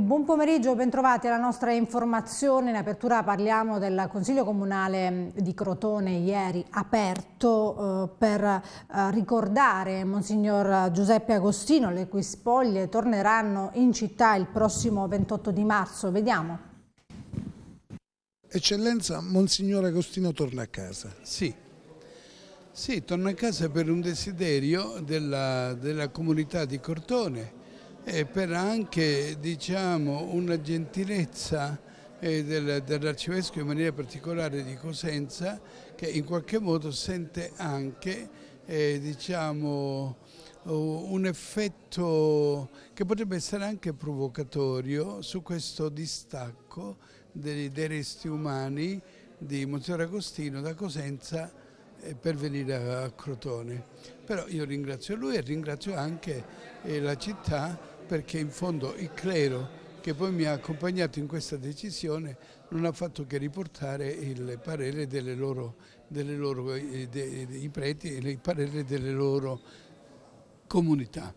E buon pomeriggio, bentrovati alla nostra informazione. In apertura parliamo del Consiglio Comunale di Crotone ieri aperto eh, per eh, ricordare Monsignor Giuseppe Agostino, le cui spoglie torneranno in città il prossimo 28 di marzo. Vediamo. Eccellenza, Monsignor Agostino torna a casa. Sì, sì torna a casa per un desiderio della, della comunità di Cortone e per anche diciamo, una gentilezza eh, del, dell'arcivescovo in maniera particolare di Cosenza che in qualche modo sente anche eh, diciamo, un effetto che potrebbe essere anche provocatorio su questo distacco dei, dei resti umani di Monsignor Agostino da Cosenza eh, per venire a Crotone. Però io ringrazio lui e ringrazio anche eh, la città perché in fondo il clero che poi mi ha accompagnato in questa decisione non ha fatto che riportare il parere delle loro, delle loro eh, de, dei preti e il parere delle loro comunità.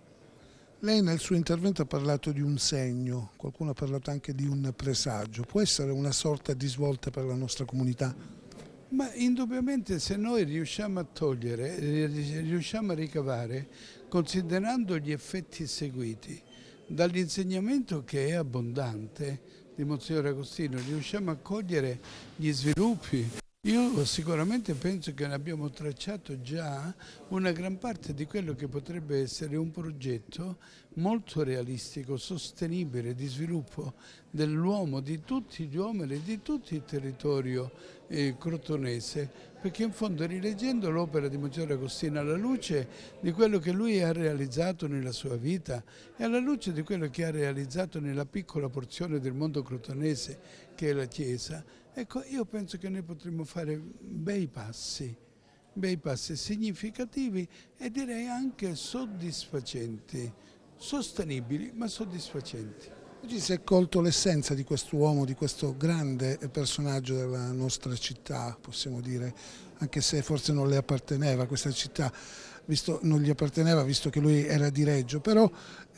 Lei nel suo intervento ha parlato di un segno, qualcuno ha parlato anche di un presagio, può essere una sorta di svolta per la nostra comunità? Ma indubbiamente se noi riusciamo a togliere, eh, riusciamo a ricavare, considerando gli effetti seguiti, dall'insegnamento che è abbondante di Monsignore Agostino, riusciamo a cogliere gli sviluppi. Io sicuramente penso che ne abbiamo tracciato già una gran parte di quello che potrebbe essere un progetto molto realistico, sostenibile di sviluppo dell'uomo, di tutti gli uomini, di tutto il territorio eh, crotonese, perché in fondo rileggendo l'opera di Monsignore Agostino alla luce di quello che lui ha realizzato nella sua vita e alla luce di quello che ha realizzato nella piccola porzione del mondo crotonese che è la Chiesa, ecco io penso che noi potremmo fare bei passi, bei passi significativi e direi anche soddisfacenti, sostenibili ma soddisfacenti. Oggi si è colto l'essenza di quest'uomo, di questo grande personaggio della nostra città, possiamo dire, anche se forse non le apparteneva questa città, visto, non gli apparteneva visto che lui era di Reggio, però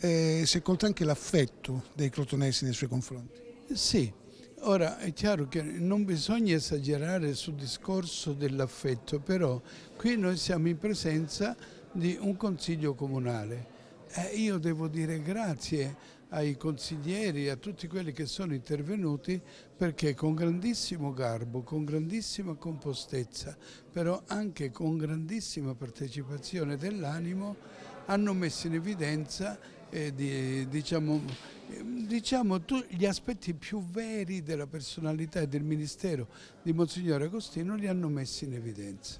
eh, si è colto anche l'affetto dei crotonesi nei suoi confronti. Sì, ora è chiaro che non bisogna esagerare sul discorso dell'affetto, però qui noi siamo in presenza di un consiglio comunale. Eh, io devo dire grazie ai consiglieri, a tutti quelli che sono intervenuti perché con grandissimo garbo, con grandissima compostezza, però anche con grandissima partecipazione dell'animo hanno messo in evidenza eh, di, diciamo, diciamo, gli aspetti più veri della personalità e del Ministero di Monsignore Agostino li hanno messi in evidenza.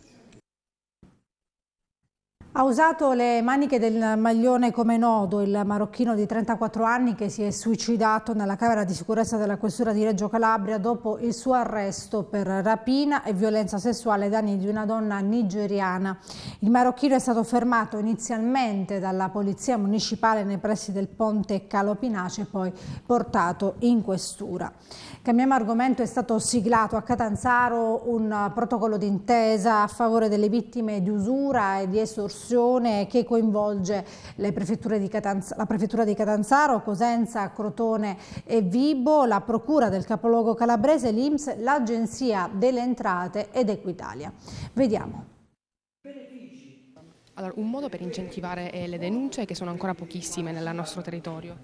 Ha usato le maniche del maglione come nodo il marocchino di 34 anni che si è suicidato nella camera di sicurezza della questura di Reggio Calabria dopo il suo arresto per rapina e violenza sessuale ai danni di una donna nigeriana. Il marocchino è stato fermato inizialmente dalla polizia municipale nei pressi del ponte Calopinace e poi portato in questura. Cambiamo argomento, è stato siglato a Catanzaro un eh, protocollo d'intesa a favore delle vittime di usura e di estorsione che coinvolge Catanzaro, la prefettura di Catanzaro, Cosenza, Crotone e Vibo, la procura del capoluogo calabrese, l'Inps, l'Agenzia delle Entrate ed Equitalia. Vediamo. Allora, un modo per incentivare eh, le denunce che sono ancora pochissime nel nostro territorio.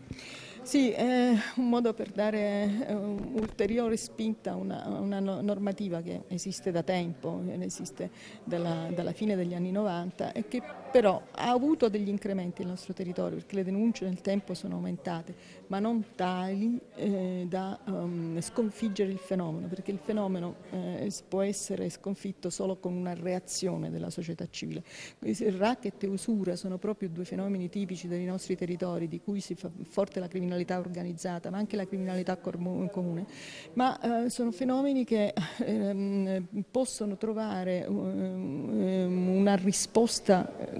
Sì, è un modo per dare eh, ulteriore spinta a una, una, normativa che esiste da tempo, esiste dalla, dalla fine degli anni 90 e che però ha avuto degli incrementi il nostro territorio perché le denunce nel tempo sono aumentate, ma non tali eh, da um, sconfiggere il fenomeno, perché il fenomeno eh, può essere sconfitto solo con una reazione della società civile. Il racket e usura sono proprio due fenomeni tipici dei nostri territori di cui si fa forte la criminalità organizzata, ma anche la criminalità comune, ma eh, sono fenomeni che ehm, possono trovare ehm, una risposta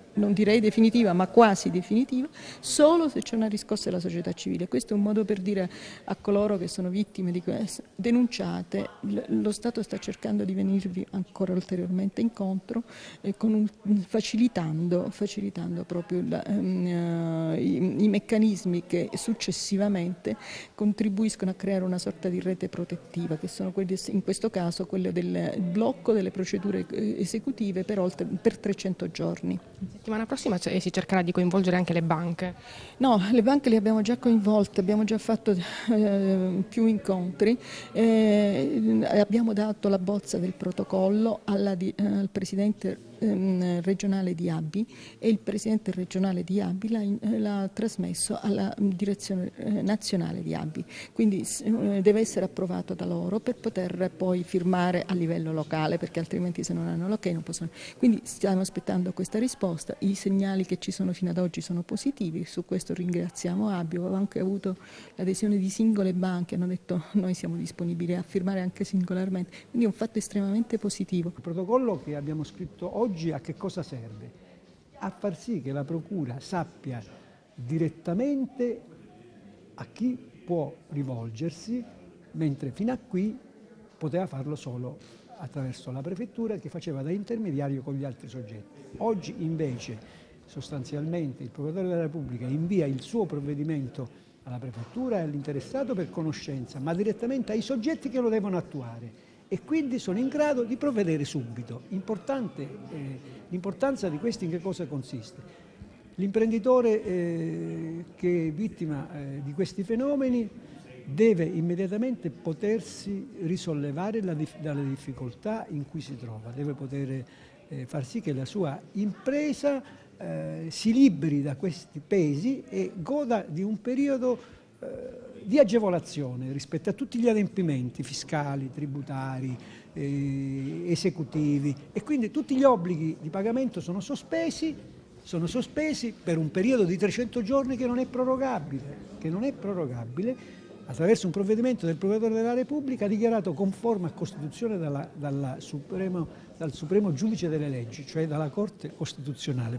non direi definitiva, ma quasi definitiva, solo se c'è una riscossa della società civile. Questo è un modo per dire a coloro che sono vittime di questo, denunciate, lo Stato sta cercando di venirvi ancora ulteriormente incontro, eh, un, facilitando, facilitando, proprio la, um, i, i meccanismi che successivamente contribuiscono a creare una sorta di rete protettiva, che sono quelli, in questo caso quelle del blocco delle procedure eh, esecutive per, oltre, per 300 giorni settimana prossima si cercherà di coinvolgere anche le banche? No, le banche le abbiamo già coinvolte, abbiamo già fatto eh, più incontri, eh, abbiamo dato la bozza del protocollo alla, eh, al Presidente ehm, regionale di Abbi e il presidente regionale di Abbi l'ha, eh, trasmesso alla mm, direzione eh, nazionale di Abbi, quindi eh, deve essere approvato da loro per poter poi firmare a livello locale perché altrimenti se non hanno l'ok non possono. Quindi stiamo aspettando questa risposta, i segnali che ci sono fino ad oggi sono positivi, su questo ringraziamo Abbi, avevo anche avuto l'adesione di singole banche, hanno detto noi siamo disponibili a firmare anche singolarmente, quindi è un fatto estremamente positivo. Il protocollo che abbiamo scritto oggi oggi a che cosa serve? A far sì che la Procura sappia direttamente a chi può rivolgersi, mentre fino a qui poteva farlo solo attraverso la Prefettura che faceva da intermediario con gli altri soggetti. Oggi invece sostanzialmente il Procuratore della Repubblica invia il suo provvedimento alla Prefettura e all'interessato per conoscenza, ma direttamente ai soggetti che lo devono attuare e quindi sono in grado di provvedere subito. Eh, l'importanza di questo in che cosa consiste? L'imprenditore eh, che è vittima eh, di questi fenomeni deve immediatamente potersi risollevare la, dalle difficoltà in cui si trova, deve poter eh, far sì che la sua impresa eh, si liberi da questi pesi e goda di un periodo eh, di agevolazione rispetto a tutti gli adempimenti fiscali, tributari, eh, esecutivi e quindi tutti gli obblighi di pagamento sono sospesi, sono sospesi per un periodo di 300 giorni che non è prorogabile, che non è prorogabile attraverso un provvedimento del Procuratore della Repubblica dichiarato conforme a Costituzione dalla, dalla supremo, dal Supremo Giudice delle Leggi, cioè dalla Corte Costituzionale.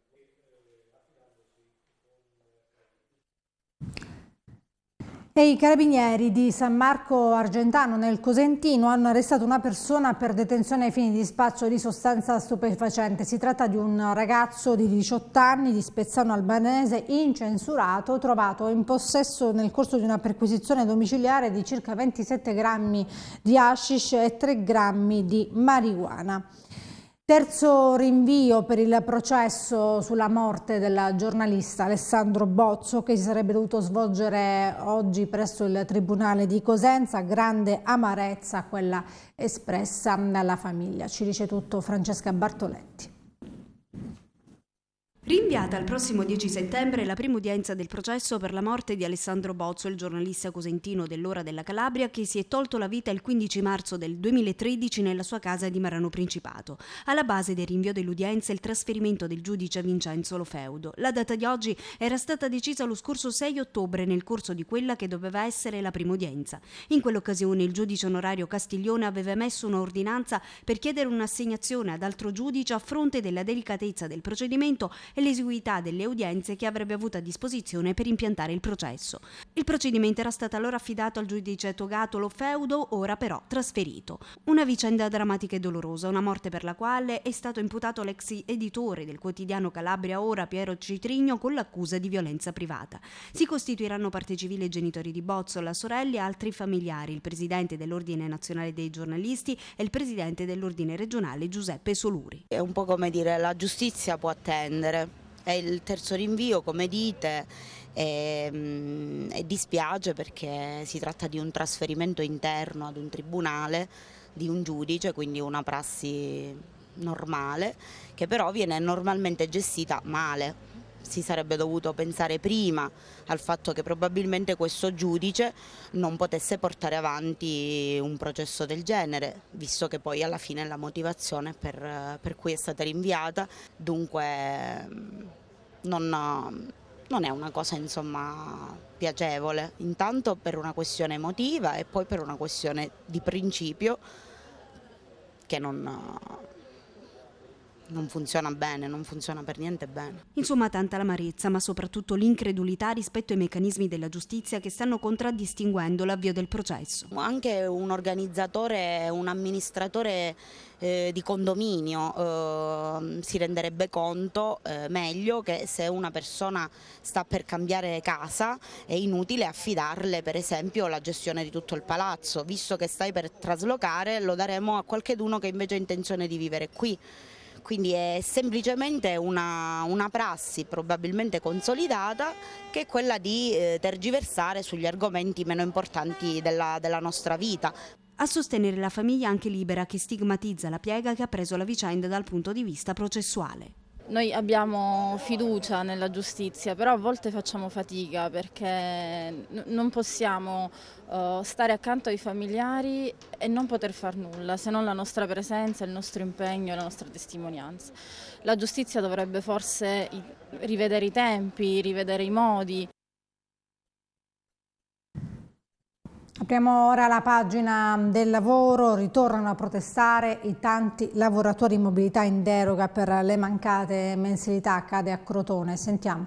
E i carabinieri di San Marco Argentano nel Cosentino hanno arrestato una persona per detenzione ai fini di spaccio di sostanza stupefacente. Si tratta di un ragazzo di 18 anni di Spezzano albanese incensurato trovato in possesso nel corso di una perquisizione domiciliare di circa 27 grammi di hashish e 3 grammi di marijuana. Terzo rinvio per il processo sulla morte del giornalista Alessandro Bozzo che si sarebbe dovuto svolgere oggi presso il Tribunale di Cosenza, grande amarezza quella espressa dalla famiglia. Ci dice tutto Francesca Bartoletti. Rinviata al prossimo 10 settembre la prima udienza del processo per la morte di Alessandro Bozzo, il giornalista cosentino dell'Ora della Calabria, che si è tolto la vita il 15 marzo del 2013 nella sua casa di Marano Principato. Alla base del rinvio dell'udienza il trasferimento del giudice Vincenzo Lofeudo. La data di oggi era stata decisa lo scorso 6 ottobre nel corso di quella che doveva essere la prima udienza. In quell'occasione il giudice onorario Castiglione aveva emesso un'ordinanza per chiedere un'assegnazione ad altro giudice a fronte della delicatezza del procedimento e e l'esiguità delle udienze che avrebbe avuto a disposizione per impiantare il processo. Il procedimento era stato allora affidato al giudice Togatolo Feudo, ora però trasferito. Una vicenda drammatica e dolorosa, una morte per la quale è stato imputato l'ex editore del quotidiano Calabria Ora Piero Citrigno con l'accusa di violenza privata. Si costituiranno parte civile i genitori di Bozzo, la sorella e altri familiari, il presidente dell'Ordine Nazionale dei Giornalisti e il presidente dell'Ordine Regionale Giuseppe Soluri. È un po' come dire la giustizia può attendere, è il terzo rinvio, come dite, e, ehm, e dispiace perché si tratta di un trasferimento interno ad un tribunale di un giudice, quindi una prassi normale, che però viene normalmente gestita male si sarebbe dovuto pensare prima al fatto che probabilmente questo giudice non potesse portare avanti un processo del genere, visto che poi alla fine la motivazione per, per cui è stata rinviata, dunque mm, non, non è una cosa insomma, piacevole, intanto per una questione emotiva e poi per una questione di principio che non non funziona bene, non funziona per niente bene. Insomma, tanta l'amarezza, ma soprattutto l'incredulità rispetto ai meccanismi della giustizia che stanno contraddistinguendo l'avvio del processo. Anche un organizzatore, un amministratore eh, di condominio eh, si renderebbe conto eh, meglio che se una persona sta per cambiare casa è inutile affidarle per esempio la gestione di tutto il palazzo, visto che stai per traslocare lo daremo a qualcheduno che invece ha intenzione di vivere qui quindi è semplicemente una, una prassi probabilmente consolidata che è quella di eh, tergiversare sugli argomenti meno importanti della, della nostra vita. A sostenere la famiglia anche libera che stigmatizza la piega che ha preso la vicenda dal punto di vista processuale. Noi abbiamo fiducia nella giustizia, però a volte facciamo fatica perché non possiamo eh, stare accanto ai familiari e non poter far nulla se non la nostra presenza, il nostro impegno e la nostra testimonianza. La giustizia dovrebbe forse rivedere i tempi, rivedere i modi. Apriamo ora la pagina del lavoro, ritornano a protestare i tanti lavoratori in mobilità in deroga per le mancate mensilità, accade a Crotone, sentiamo.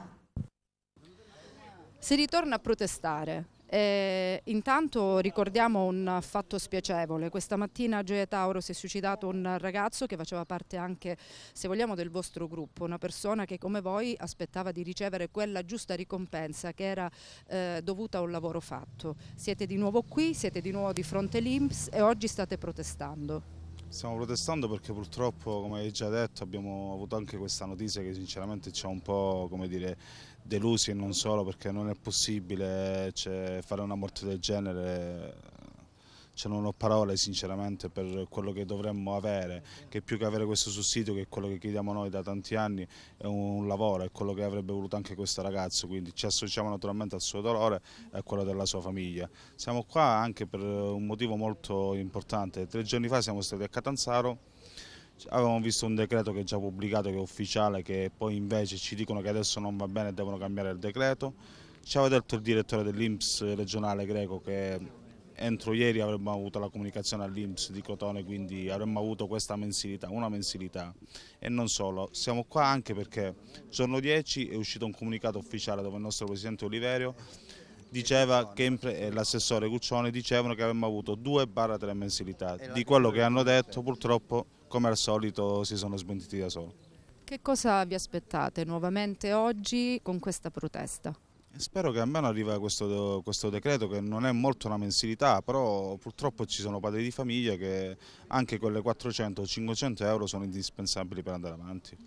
Si ritorna a protestare, e eh, intanto ricordiamo un fatto spiacevole, questa mattina a Gioia Tauro si è suicidato un ragazzo che faceva parte anche, se vogliamo, del vostro gruppo, una persona che come voi aspettava di ricevere quella giusta ricompensa che era eh, dovuta a un lavoro fatto. Siete di nuovo qui, siete di nuovo di fronte all'Inps e oggi state protestando. Stiamo protestando perché purtroppo, come hai già detto, abbiamo avuto anche questa notizia che sinceramente ci ha un po' come dire, delusi e non solo perché non è possibile cioè, fare una morte del genere. Cioè, non ho parole sinceramente per quello che dovremmo avere, che più che avere questo sussidio che è quello che chiediamo noi da tanti anni è un lavoro, è quello che avrebbe voluto anche questo ragazzo, quindi ci associamo naturalmente al suo dolore e a quello della sua famiglia. Siamo qua anche per un motivo molto importante, tre giorni fa siamo stati a Catanzaro avevamo visto un decreto che è già pubblicato, che è ufficiale, che poi invece ci dicono che adesso non va bene e devono cambiare il decreto. Ci aveva detto il direttore dell'Inps regionale greco che entro ieri avremmo avuto la comunicazione all'Inps di Crotone, quindi avremmo avuto questa mensilità, una mensilità. E non solo, siamo qua anche perché giorno 10 è uscito un comunicato ufficiale dove il nostro Presidente Oliverio diceva che l'assessore Guccione dicevano che avremmo avuto due barra tre mensilità. Di quello che hanno detto purtroppo come al solito si sono smentiti da soli. Che cosa vi aspettate nuovamente oggi con questa protesta? Spero che almeno arriva questo, questo, decreto che non è molto una mensilità, però purtroppo ci sono padri di famiglia che anche con le 400-500 euro sono indispensabili per andare avanti.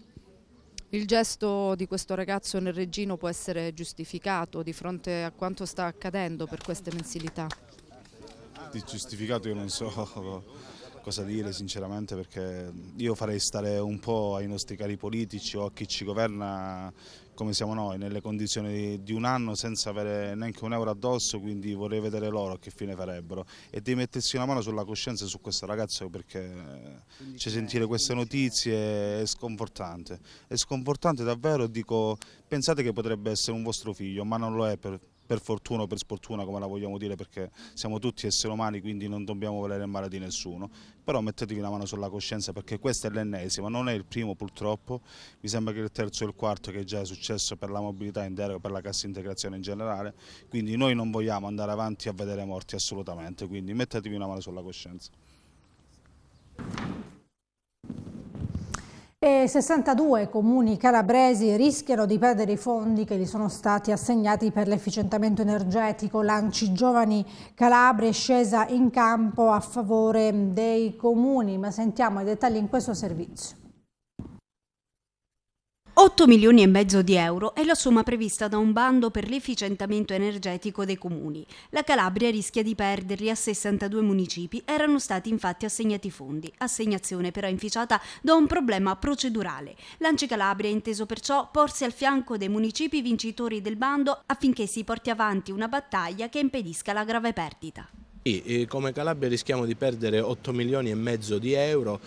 Il gesto di questo ragazzo nel regino può essere giustificato di fronte a quanto sta accadendo per queste mensilità? Di giustificato io non so, cosa dire sinceramente perché io farei stare un po' ai nostri cari politici o a chi ci governa come siamo noi, nelle condizioni di un anno senza avere neanche un euro addosso, quindi vorrei vedere loro che fine farebbero e devi mettersi una mano sulla coscienza su questo ragazzo perché cioè, sentire queste notizie è sconfortante, è sconfortante davvero, dico pensate che potrebbe essere un vostro figlio ma non lo è per per fortuna o per sfortuna come la vogliamo dire perché siamo tutti esseri umani quindi non dobbiamo volere il male di nessuno, però mettetevi la mano sulla coscienza perché questa è l'ennesima, non è il primo purtroppo, mi sembra che il terzo e il quarto che già è successo per la mobilità in deroga, per la cassa integrazione in generale, quindi noi non vogliamo andare avanti a vedere morti assolutamente, quindi mettetevi una mano sulla coscienza e 62 comuni calabresi rischiano di perdere i fondi che gli sono stati assegnati per l'efficientamento energetico. Lanci Giovani Calabria è scesa in campo a favore dei comuni, ma sentiamo i dettagli in questo servizio. 8 milioni e mezzo di euro è la somma prevista da un bando per l'efficientamento energetico dei comuni. La Calabria rischia di perderli a 62 municipi, erano stati infatti assegnati fondi, assegnazione però inficiata da un problema procedurale. Lanci Calabria ha inteso perciò porsi al fianco dei municipi vincitori del bando affinché si porti avanti una battaglia che impedisca la grave perdita come Calabria rischiamo di perdere 8 milioni e mezzo di euro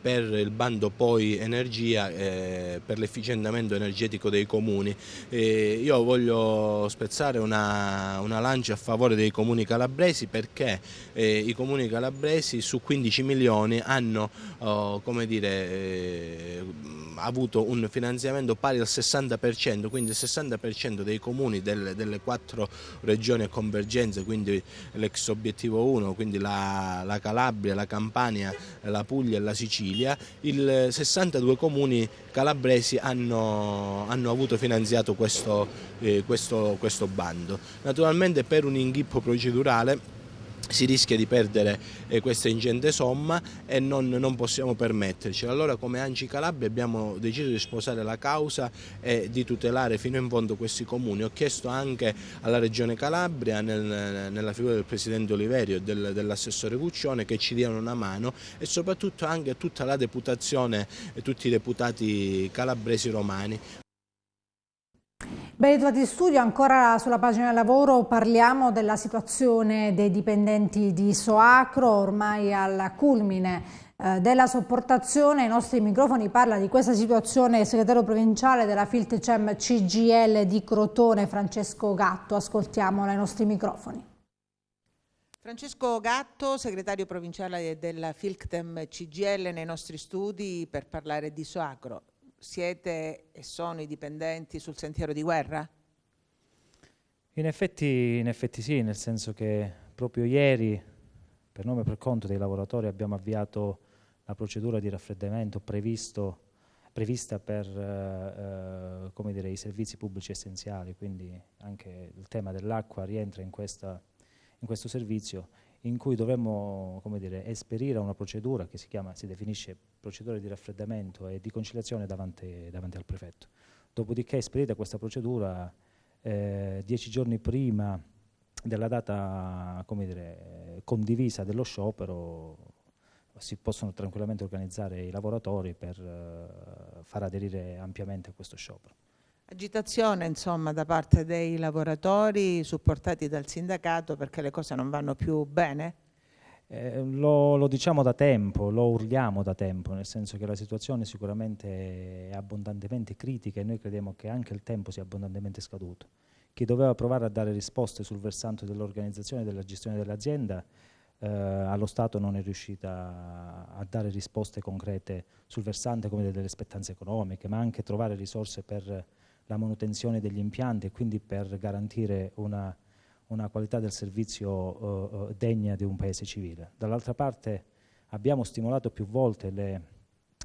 per il bando poi energia, eh, per l'efficientamento energetico dei comuni. Io voglio spezzare una, una, lancia a favore dei comuni calabresi perché eh, i comuni calabresi su 15 milioni hanno oh, dire, eh, avuto un finanziamento pari al 60%, quindi il 60% dei comuni delle, delle quattro regioni a convergenza, quindi l'ex obiettivo obiettivo 1, quindi la, la Calabria, la Campania, la Puglia e la Sicilia, il 62 comuni calabresi hanno, hanno avuto finanziato questo, eh, questo, questo bando. Naturalmente per un inghippo procedurale si rischia di perdere eh, questa ingente somma e non, non possiamo permetterci. Allora come Anci Calabria abbiamo deciso di sposare la causa e di tutelare fino in fondo questi comuni. Ho chiesto anche alla Regione Calabria, nel, nella figura del Presidente Oliverio e del, dell'assessore Guccione, che ci diano una mano e soprattutto anche a tutta la deputazione e tutti i deputati calabresi romani. Ben ritrovati in studio, ancora sulla pagina lavoro parliamo della situazione dei dipendenti di Soacro, ormai al culmine eh, della sopportazione, i nostri microfoni parla di questa situazione il segretario provinciale della Filtcem CGL di Crotone, Francesco Gatto, ascoltiamolo ai nostri microfoni. Francesco Gatto, segretario provinciale della Filctem CGL nei nostri studi per parlare di Soacro siete e sono i dipendenti sul sentiero di guerra? In effetti, in effetti sì, nel senso che proprio ieri, per nome e per conto dei lavoratori, abbiamo avviato la procedura di raffreddamento previsto, prevista per eh, eh dire, i servizi pubblici essenziali, quindi anche il tema dell'acqua rientra in, questa, in questo servizio in cui dovremmo come dire, esperire una procedura che si, chiama, si definisce procedura di raffreddamento e di conciliazione davanti, davanti al prefetto. Dopodiché esperita questa procedura eh, dieci giorni prima della data dire, condivisa dello sciopero si possono tranquillamente organizzare i lavoratori per eh, far aderire ampiamente a questo sciopero. Agitazione insomma da parte dei lavoratori supportati dal sindacato perché le cose non vanno più bene? Eh, lo, lo, diciamo da tempo, lo urliamo da tempo, nel senso che la situazione sicuramente è abbondantemente critica e noi crediamo che anche il tempo sia abbondantemente scaduto. Chi doveva provare a dare risposte sul versante dell'organizzazione e della gestione dell'azienda eh, allo Stato non è riuscita a dare risposte concrete sul versante come delle, delle economiche, ma anche trovare risorse per la manutenzione degli impianti e quindi per garantire una, una qualità del servizio eh, eh, degna di un paese civile. Dall'altra parte abbiamo stimolato più volte le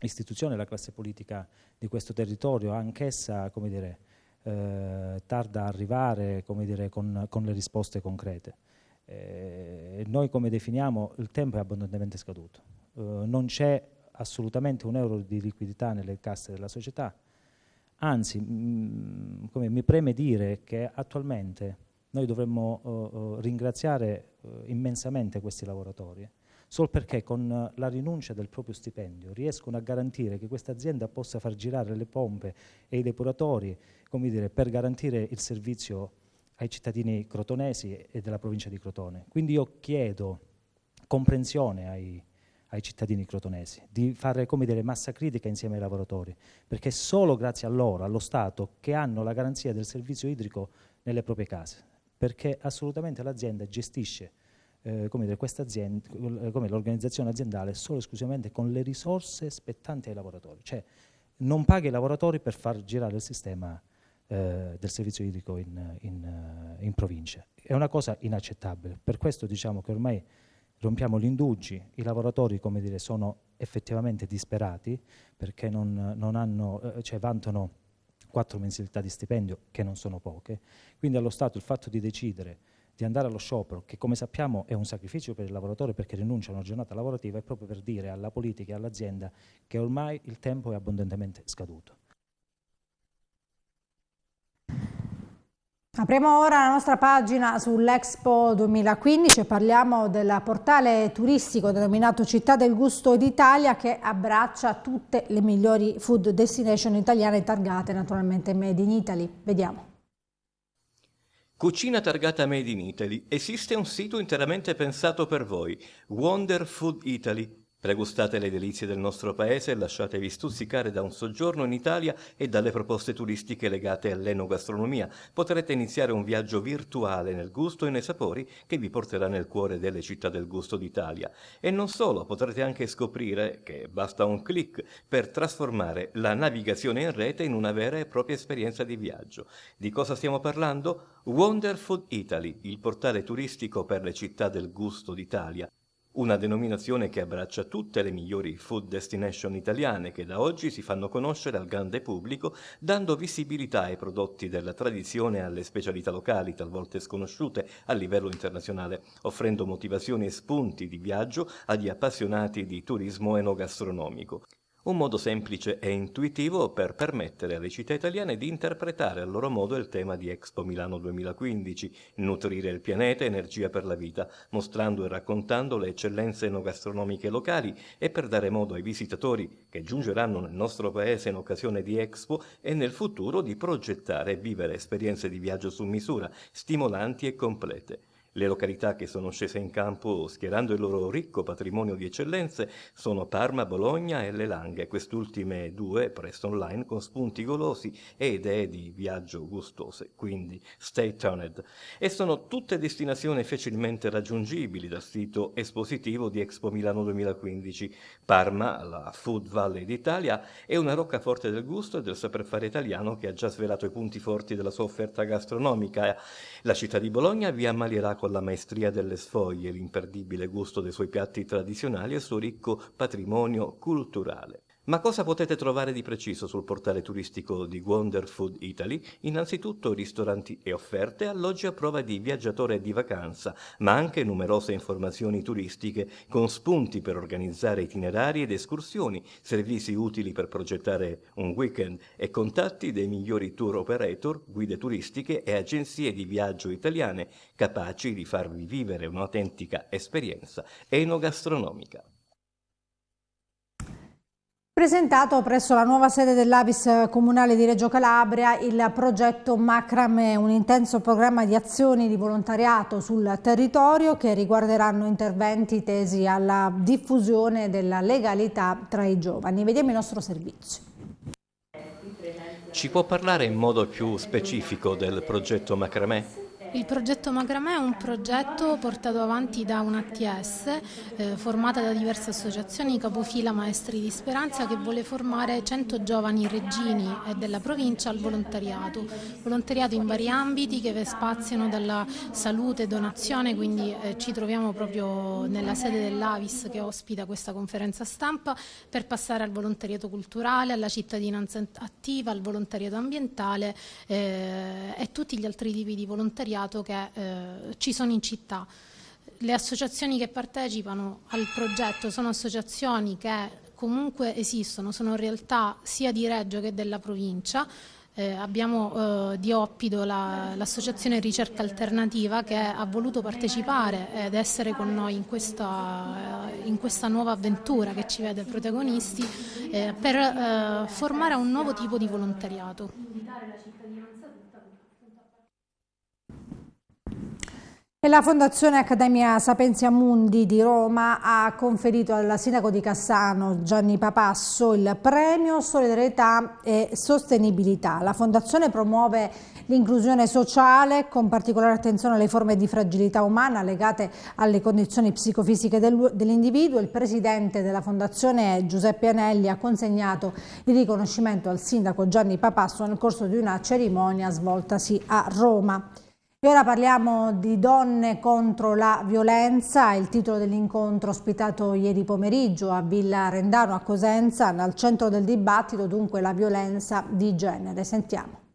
istituzioni e la classe politica di questo territorio, anch'essa come dire, eh, tarda a arrivare come dire, con, con le risposte concrete. Eh, noi come definiamo il tempo è abbondantemente scaduto, eh, non c'è assolutamente un euro di liquidità nelle casse della società, Anzi, mh, come mi preme dire che attualmente noi dovremmo uh, ringraziare uh, immensamente questi lavoratori, solo perché con la rinuncia del proprio stipendio riescono a garantire che questa azienda possa far girare le pompe e i depuratori dire, per garantire il servizio ai cittadini crotonesi e della provincia di Crotone. Quindi io chiedo comprensione ai, ai cittadini crotonesi, di fare come dire, massa critica insieme ai lavoratori, perché è solo grazie a loro, allo Stato, che hanno la garanzia del servizio idrico nelle proprie case, perché assolutamente l'azienda gestisce eh, come, dire, eh, come l'organizzazione aziendale solo e esclusivamente con le risorse spettanti ai lavoratori, cioè non paga i lavoratori per far girare il sistema eh, del servizio idrico in, in, eh, in provincia. È una cosa inaccettabile, per questo diciamo che ormai rompiamo gli indugi, i lavoratori come dire, sono effettivamente disperati perché non, non hanno, eh, cioè vantano quattro mensilità di stipendio che non sono poche, quindi allo Stato il fatto di decidere di andare allo sciopero, che come sappiamo è un sacrificio per il lavoratore perché rinuncia a una giornata lavorativa, è proprio per dire alla politica e all'azienda che ormai il tempo è abbondantemente scaduto. Apriamo ora la nostra pagina sull'Expo 2015 parliamo del portale turistico denominato Città del Gusto d'Italia che abbraccia tutte le migliori food destination italiane targate naturalmente Made in Italy. Vediamo. Cucina targata Made in Italy. Esiste un sito interamente pensato per voi, Wonder Food Italy Pregustate le delizie del nostro paese e lasciatevi stuzzicare da un soggiorno in Italia e dalle proposte turistiche legate all'enogastronomia. Potrete iniziare un viaggio virtuale nel gusto e nei sapori che vi porterà nel cuore delle città del gusto d'Italia. E non solo, potrete anche scoprire che basta un clic per trasformare la navigazione in rete in una vera e propria esperienza di viaggio. Di cosa stiamo parlando? Wonderful Italy, il portale turistico per le città del gusto d'Italia una denominazione che abbraccia tutte le migliori food destination italiane che da oggi si fanno conoscere al grande pubblico, dando visibilità ai prodotti della tradizione e alle specialità locali, talvolta sconosciute a livello internazionale, offrendo motivazioni e spunti di viaggio agli appassionati di turismo enogastronomico un modo semplice e intuitivo per permettere alle città italiane di interpretare a loro modo il tema di Expo Milano 2015, nutrire il pianeta, e energia per la vita, mostrando e raccontando le eccellenze enogastronomiche locali e per dare modo ai visitatori che giungeranno nel nostro paese in occasione di Expo e nel futuro di progettare e vivere esperienze di viaggio su misura, stimolanti e complete. Le località che sono scese in campo schierando il loro ricco patrimonio di eccellenze sono Parma, Bologna e Le Langhe, quest'ultime due presto online con spunti golosi e idee di viaggio gustose, quindi stay tuned. E sono tutte destinazioni facilmente raggiungibili dal sito espositivo di Expo Milano 2015. Parma, la Food Valley d'Italia, è una roccaforte del gusto e del saper fare italiano che ha già svelato i punti forti della sua offerta gastronomica. La città di Bologna vi ammalierà con con la maestria delle sfoglie l'imperdibile gusto dei suoi piatti tradizionali, e il suo ricco patrimonio culturale. Ma cosa potete trovare di preciso sul portale turistico di Wonder Food Italy? Innanzitutto ristoranti e offerte, alloggi a prova di viaggiatore e di vacanza, ma anche numerose informazioni turistiche con spunti per organizzare itinerari ed escursioni, servizi utili per progettare un weekend e contatti dei migliori tour operator, guide turistiche e agenzie di viaggio italiane capaci di farvi vivere un'autentica esperienza enogastronomica. Presentato presso la nuova sede dell'Avis Comunale di Reggio Calabria il progetto Macrame, un intenso programma di azioni di volontariato sul territorio che riguarderanno interventi tesi alla diffusione della legalità tra i giovani. Vediamo il nostro servizio. Ci può parlare in modo più specifico del progetto Macrame? Il progetto Macramè è un progetto portato avanti da un'ATS eh, formata da diverse associazioni capofila Maestri di Speranza che vuole formare 100 giovani reggini e eh, della provincia al volontariato. Volontariato in vari ambiti che spaziano dalla salute e donazione, quindi eh, ci troviamo proprio nella sede dell'Avis che ospita questa conferenza stampa per passare al volontariato culturale, alla cittadinanza attiva, al volontariato ambientale eh, e tutti gli altri tipi di volontariato volontariato che eh, ci sono in città. Le associazioni che partecipano al progetto sono associazioni che comunque esistono, sono realtà sia di Reggio che della provincia. Eh, abbiamo eh, di Oppido l'associazione Ricerca Alternativa che ha voluto partecipare ed essere con noi in questa, eh, in questa nuova avventura che ci vede protagonisti eh, per eh, formare un nuovo tipo di volontariato. E la Fondazione Accademia Sapenzia Mundi di Roma ha conferito al sindaco di Cassano Gianni Papasso il premio Solidarietà e Sostenibilità. La Fondazione promuove l'inclusione sociale con particolare attenzione alle forme di fragilità umana legate alle condizioni psicofisiche dell'individuo. Il presidente della Fondazione Giuseppe Anelli ha consegnato il riconoscimento al sindaco Gianni Papasso nel corso di una cerimonia svoltasi a Roma. E ora parliamo di donne contro la violenza, il titolo dell'incontro ospitato ieri pomeriggio a Villa Rendano a Cosenza, al centro del dibattito dunque la violenza di genere. Sentiamo.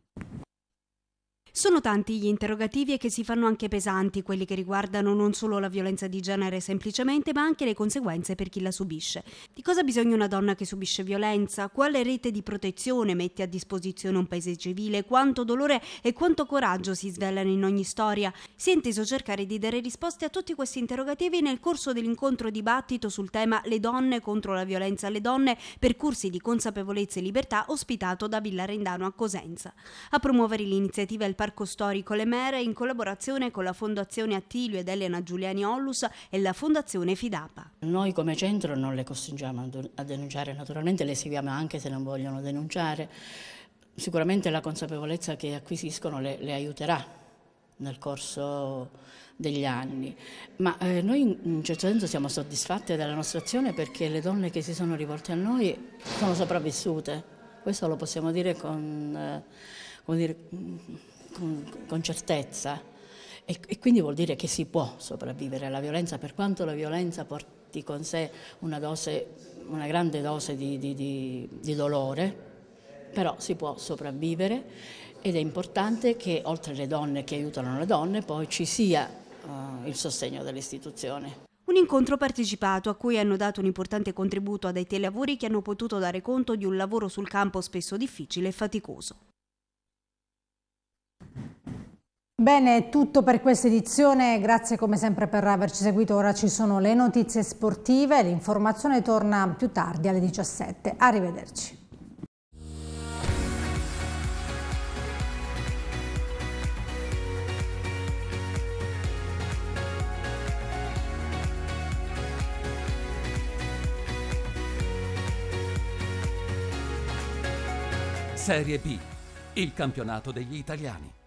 Sono tanti gli interrogativi e che si fanno anche pesanti, quelli che riguardano non solo la violenza di genere semplicemente, ma anche le conseguenze per chi la subisce. Di cosa ha bisogno una donna che subisce violenza? Quale rete di protezione mette a disposizione un paese civile? Quanto dolore e quanto coraggio si svelano in ogni storia? Si è inteso cercare di dare risposte a tutti questi interrogativi nel corso dell'incontro dibattito sul tema Le donne contro la violenza alle donne, percorsi di consapevolezza e libertà ospitato da Villa Rendano a Cosenza. A promuovere l'iniziativa il Parco Storico Le Mere in collaborazione con la Fondazione Attilio ed Elena Giuliani Ollus e la Fondazione Fidapa. Noi come centro non le costringiamo a denunciare, naturalmente le seguiamo anche se non vogliono denunciare. Sicuramente la consapevolezza che acquisiscono le, le aiuterà nel corso degli anni, ma eh, noi in un certo senso siamo soddisfatte della nostra azione perché le donne che si sono rivolte a noi sono sopravvissute, questo lo possiamo dire con... Eh, come dire, con, con certezza e, e, quindi vuol dire che si può sopravvivere alla violenza per quanto la violenza porti con sé una, dose, una grande dose di, di, di, di dolore, però si può sopravvivere ed è importante che oltre alle donne che aiutano le donne poi ci sia uh, il sostegno dell'istituzione. Un incontro partecipato a cui hanno dato un importante contributo a dei telavori che hanno potuto dare conto di un lavoro sul campo spesso difficile e faticoso. Bene, è tutto per questa edizione, grazie come sempre per averci seguito, ora ci sono le notizie sportive, l'informazione torna più tardi alle 17, arrivederci. Serie B, il campionato degli italiani.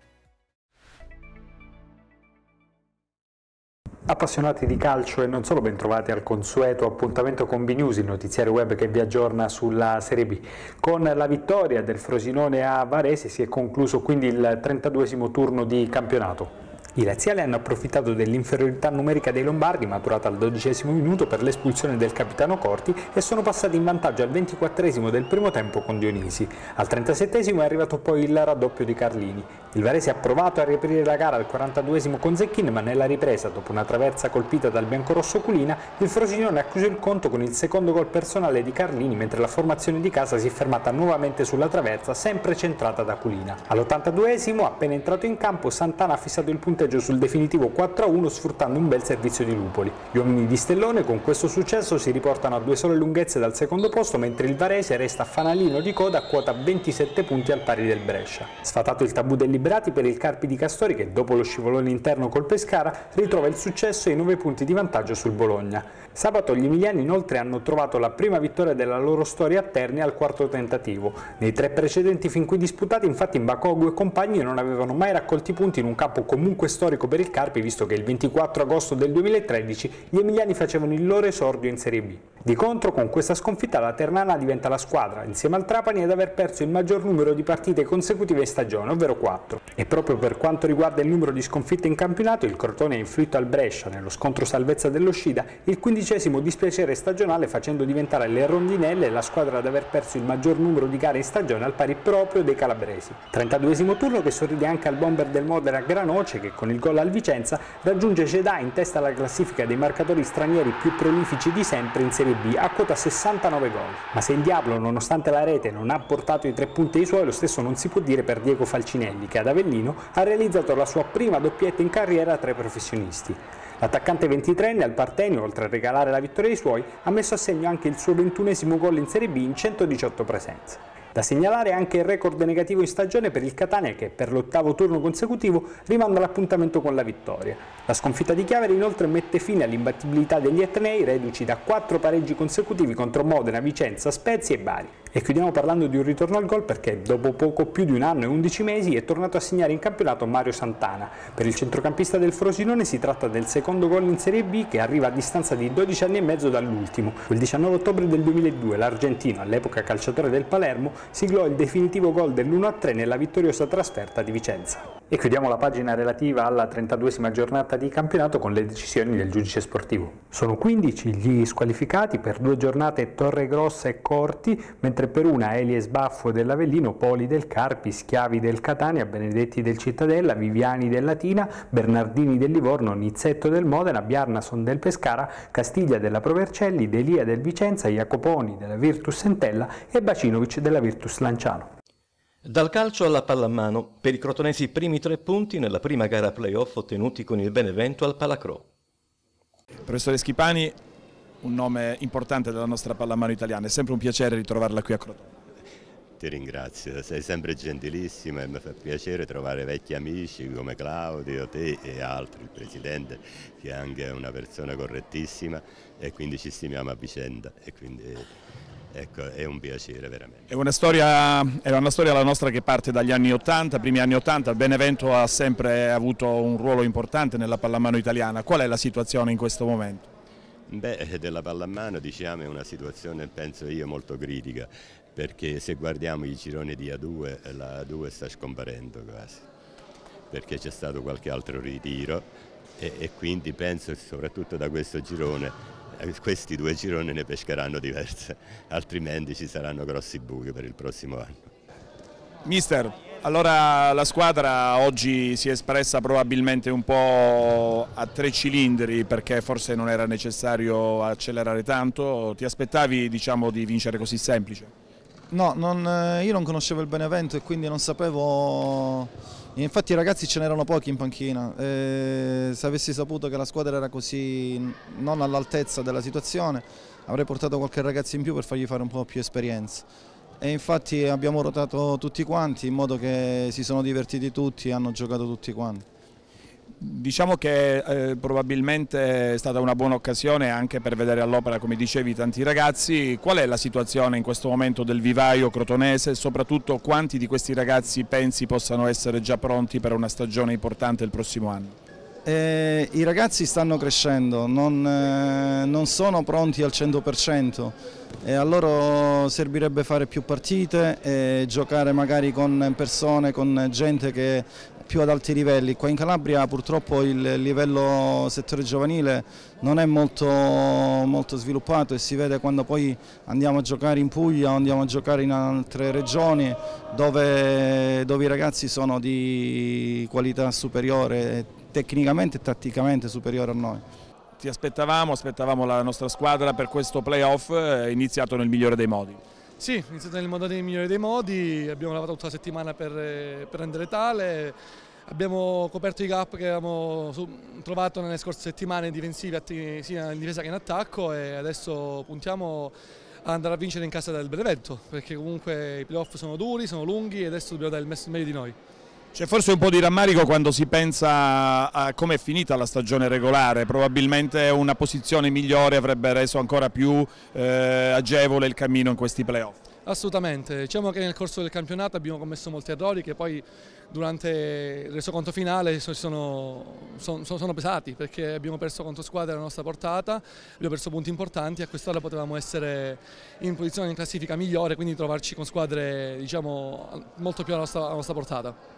Appassionati di calcio e non solo ben trovati al consueto appuntamento con BNews, il notiziario web che vi aggiorna sulla Serie B. Con la vittoria del Frosinone a Varese si è concluso quindi il 32 turno di campionato. I laziali hanno approfittato dell'inferiorità numerica dei lombardi maturata al dodicesimo minuto per l'espulsione del capitano Corti e sono passati in vantaggio al ventiquattresimo del primo tempo con Dionisi. Al trentasettesimo è arrivato poi il raddoppio di Carlini. Il Varese ha provato a riaprire la gara al 42 con Zecchin ma nella ripresa, dopo una traversa colpita dal biancorosso Culina, il Frosinone ha chiuso il conto con il secondo gol personale di Carlini mentre la formazione di casa si è fermata nuovamente sulla traversa sempre centrata da Culina. All'82 appena entrato in campo Santana ha fissato il punteggio punteggio sul definitivo 4-1 sfruttando un bel servizio di Lupoli. Gli uomini di Stellone con questo successo si riportano a due sole lunghezze dal secondo posto mentre il Varese resta fanalino di coda a quota 27 punti al pari del Brescia. Sfatato il tabù dei liberati per il Carpi di Castori che dopo lo scivolone interno col Pescara ritrova il successo e i 9 punti di vantaggio sul Bologna. Sabato gli emiliani inoltre hanno trovato la prima vittoria della loro storia a Terni al quarto tentativo. Nei tre precedenti fin qui disputati infatti in Mbakoglu e compagni non avevano mai raccolti punti in un campo comunque storico per il Carpi visto che il 24 agosto del 2013 gli emiliani facevano il loro esordio in Serie B. Di contro con questa sconfitta la Ternana diventa la squadra, insieme al Trapani, ad aver perso il maggior numero di partite consecutive in stagione, ovvero 4. E proprio per quanto riguarda il numero di sconfitte in campionato, il Crotone ha inflitto al Brescia, nello scontro salvezza dell'Oscida, il quindicesimo dispiacere stagionale facendo diventare le rondinelle la squadra ad aver perso il maggior numero di gare in stagione al pari proprio dei calabresi. 32 turno che sorride anche al bomber del Modena Granoce che con con il gol al Vicenza, raggiunge Jeddah in testa alla classifica dei marcatori stranieri più prolifici di sempre in Serie B, a quota 69 gol. Ma se il Diablo, nonostante la rete, non ha portato i tre punti ai suoi, lo stesso non si può dire per Diego Falcinelli, che ad Avellino ha realizzato la sua prima doppietta in carriera tra i professionisti. L'attaccante 23enne al Partenio, oltre a regalare la vittoria ai suoi, ha messo a segno anche il suo ventunesimo gol in Serie B in 118 presenze. Da segnalare anche il record negativo in stagione per il Catania che per l'ottavo turno consecutivo rimanda l'appuntamento con la vittoria. La sconfitta di Chiavere inoltre mette fine all'imbattibilità degli Etnei, reduci da quattro pareggi consecutivi contro Modena, Vicenza, Spezia e Bari. E chiudiamo parlando di un ritorno al gol perché dopo poco più di un anno e 11 mesi è tornato a segnare in campionato Mario Santana. Per il centrocampista del Frosinone si tratta del secondo gol in Serie B che arriva a distanza di 12 anni e mezzo dall'ultimo. Il 19 ottobre del 2002 l'argentino, all'epoca calciatore del Palermo, siglò il definitivo gol dell'1-3 nella vittoriosa trasferta di Vicenza. E chiudiamo la pagina relativa alla 32esima giornata di campionato con le decisioni del giudice sportivo. Sono 15 gli squalificati, per due giornate Torre Grossa e Corti, mentre per una Elie Sbaffo dell'Avellino, Poli del Carpi, Schiavi del Catania, Benedetti del Cittadella, Viviani del Latina, Bernardini del Livorno, Nizzetto del Modena, Bjarnason del Pescara, Castiglia della Provercelli, Delia del Vicenza, Jacoponi della Virtus Entella e Bacinovic della Virtus Lanciano. Dal calcio alla pallamano, per i crotonesi i primi tre punti nella prima gara playoff ottenuti con il Benevento al Palacro. Professore Schipani, un nome importante della nostra pallamano italiana, è sempre un piacere ritrovarla qui a Crotone. Ti ringrazio, sei sempre gentilissima e mi fa piacere trovare vecchi amici come Claudio, te e altri, il Presidente che è anche una persona correttissima e quindi ci stimiamo a vicenda e quindi Ecco, è un piacere veramente. È una, storia, è una storia, la nostra che parte dagli anni 80, primi anni 80, Benevento ha sempre avuto un ruolo importante nella pallamano italiana, qual è la situazione in questo momento? Beh, eh, della pallamano diciamo è una situazione, penso io, molto critica, perché se guardiamo i gironi di A2, eh, la A2 sta scomparendo quasi, perché c'è stato qualche altro ritiro e, e quindi penso soprattutto da questo girone questi due gironi ne pescheranno diverse, altrimenti ci saranno grossi buchi per il prossimo anno. Mister, allora la squadra oggi si è espressa probabilmente un po' a tre cilindri perché forse non era necessario accelerare tanto, ti aspettavi diciamo, di vincere così semplice? No, non, eh, io non conoscevo il Benevento e quindi non sapevo Infatti i ragazzi ce n'erano pochi in panchina, eh, se avessi saputo che la squadra era così non all'altezza della situazione avrei portato qualche ragazzo in più per fargli fare un po' più esperienza. E infatti abbiamo rotato tutti quanti in modo che si sono divertiti tutti e hanno giocato tutti quanti. Diciamo che eh, probabilmente è stata una buona occasione anche per vedere all'opera, come dicevi, tanti ragazzi. Qual è la situazione in questo momento del vivaio crotonese e soprattutto quanti di questi ragazzi pensi possano essere già pronti per una stagione importante il prossimo anno? Eh, I ragazzi stanno crescendo, non, eh, non sono pronti al 100% e a loro servirebbe fare più partite e giocare magari con persone, con gente che più ad alti livelli. Qua in Calabria purtroppo il livello settore giovanile non è molto, molto sviluppato e si vede quando poi andiamo a giocare in Puglia o andiamo a giocare in altre regioni dove, dove i ragazzi sono di qualità superiore, tecnicamente e tatticamente superiore a noi ti aspettavamo, aspettavamo la nostra squadra per questo playoff eh, iniziato nel migliore dei modi. Sì, iniziata nel modo dei migliori dei modi, abbiamo lavorato tutta la settimana per, eh, per rendere tale, abbiamo coperto i gap che avevamo trovato nelle scorse settimane difensive, sia in difesa che in attacco e adesso puntiamo ad andare a vincere in casa del Benevento perché comunque i playoff sono duri, sono lunghi e adesso dobbiamo dare il meglio di noi. C'è forse un po' di rammarico quando si pensa a come è finita la stagione regolare, probabilmente una posizione migliore avrebbe reso ancora più eh, agevole il cammino in questi playoff. Assolutamente, diciamo che nel corso del campionato abbiamo commesso molti errori che poi durante il resoconto finale sono, sono, sono, pesati perché abbiamo perso contro squadre alla nostra portata, abbiamo perso punti importanti e quest'ora potevamo essere in posizione in classifica migliore, quindi trovarci con squadre diciamo, molto più alla nostra, alla nostra portata.